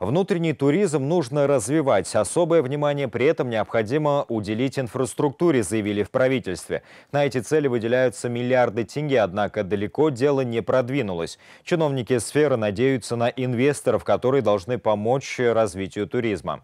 Внутренний туризм нужно развивать. Особое внимание при этом необходимо уделить инфраструктуре, заявили в правительстве. На эти цели выделяются миллиарды тенге, однако далеко дело не продвинулось. Чиновники сферы надеются на инвесторов, которые должны помочь развитию туризма.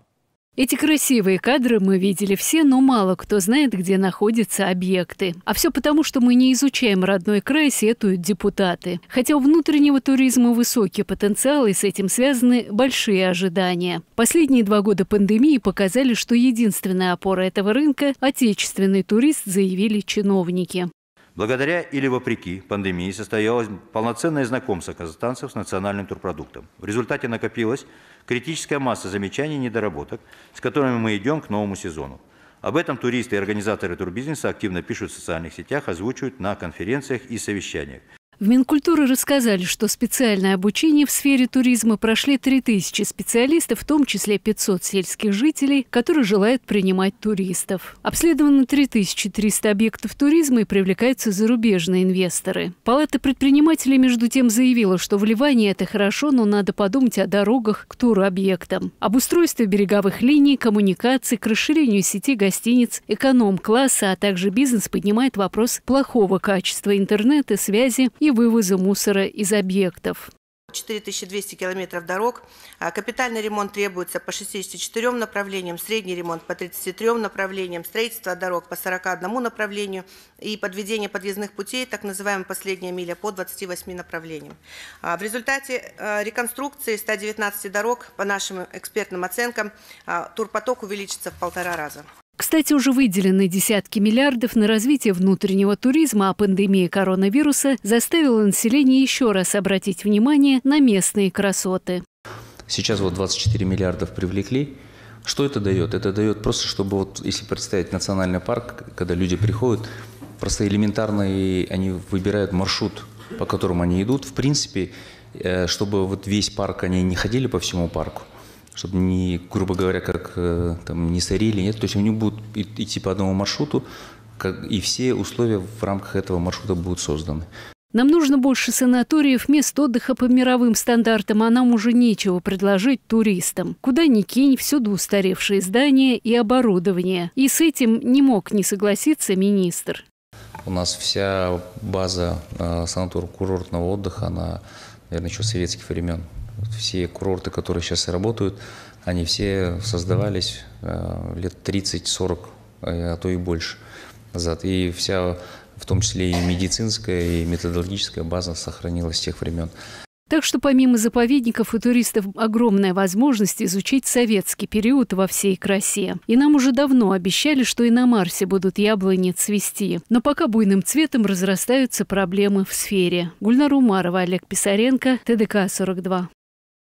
Эти красивые кадры мы видели все, но мало кто знает, где находятся объекты. А все потому, что мы не изучаем родной край, сетуют депутаты. Хотя у внутреннего туризма высокий потенциал, и с этим связаны большие ожидания. Последние два года пандемии показали, что единственная опора этого рынка – отечественный турист, заявили чиновники. Благодаря или вопреки пандемии состоялось полноценное знакомство казахстанцев с национальным турпродуктом. В результате накопилось критическая масса замечаний и недоработок, с которыми мы идем к новому сезону. Об этом туристы и организаторы турбизнеса активно пишут в социальных сетях, озвучивают на конференциях и совещаниях. В Минкультуры рассказали, что специальное обучение в сфере туризма прошли 3000 специалистов, в том числе 500 сельских жителей, которые желают принимать туристов. Обследовано 3300 объектов туризма и привлекаются зарубежные инвесторы. Палата предпринимателей между тем заявила, что вливание – это хорошо, но надо подумать о дорогах к туробъектам, об устройстве береговых линий, коммуникаций, к расширению сети гостиниц, эконом-класса, а также бизнес поднимает вопрос плохого качества интернета, связи и вывоза мусора из объектов. 4200 километров дорог. А, капитальный ремонт требуется по 64 направлениям, средний ремонт по 33 направлениям, строительство дорог по 41 направлению и подведение подъездных путей, так называемая последняя миля, по 28 направлениям. А, в результате а, реконструкции 119 дорог, по нашим экспертным оценкам, турпоток увеличится в полтора раза. Кстати, уже выделены десятки миллиардов на развитие внутреннего туризма, а пандемия коронавируса заставила население еще раз обратить внимание на местные красоты. Сейчас вот 24 миллиардов привлекли. Что это дает? Это дает просто, чтобы вот, если представить национальный парк, когда люди приходят, просто элементарно и они выбирают маршрут, по которому они идут. В принципе, э, чтобы вот весь парк, они не ходили по всему парку, чтобы не, грубо говоря, как э, там не сорили, нет, то есть они будут идти типа по одному маршруту, как, и все условия в рамках этого маршрута будут созданы. Нам нужно больше санаториев, мест отдыха по мировым стандартам, а нам уже нечего предложить туристам. Куда ни кинь, всюду устаревшие здания и оборудование. И с этим не мог не согласиться министр. У нас вся база э, санаторно-курортного отдыха, она, наверное, еще советских времен. Все курорты, которые сейчас работают, они все создавались э, лет 30-40, э, а то и больше назад. И вся, в том числе и медицинская, и методологическая база сохранилась с тех времен. Так что помимо заповедников и туристов огромная возможность изучить советский период во всей красе. И нам уже давно обещали, что и на Марсе будут яблони цвести. Но пока буйным цветом разрастаются проблемы в сфере. Гульнар Умарова, Олег Писаренко, ТДК-42.